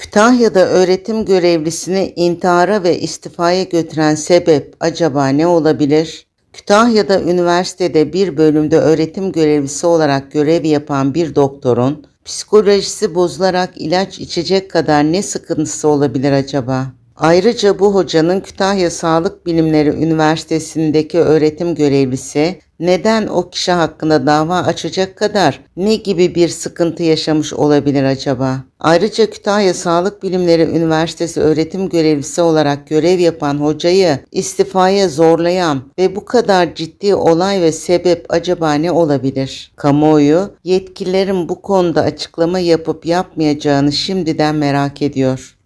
Kütahya'da öğretim görevlisini intihara ve istifaya götüren sebep acaba ne olabilir? Kütahya'da üniversitede bir bölümde öğretim görevlisi olarak görev yapan bir doktorun psikolojisi bozularak ilaç içecek kadar ne sıkıntısı olabilir acaba? Ayrıca bu hocanın Kütahya Sağlık Bilimleri Üniversitesi'ndeki öğretim görevlisi neden o kişi hakkında dava açacak kadar ne gibi bir sıkıntı yaşamış olabilir acaba? Ayrıca Kütahya Sağlık Bilimleri Üniversitesi öğretim görevlisi olarak görev yapan hocayı istifaya zorlayan ve bu kadar ciddi olay ve sebep acaba ne olabilir? Kamuoyu yetkililerin bu konuda açıklama yapıp yapmayacağını şimdiden merak ediyor.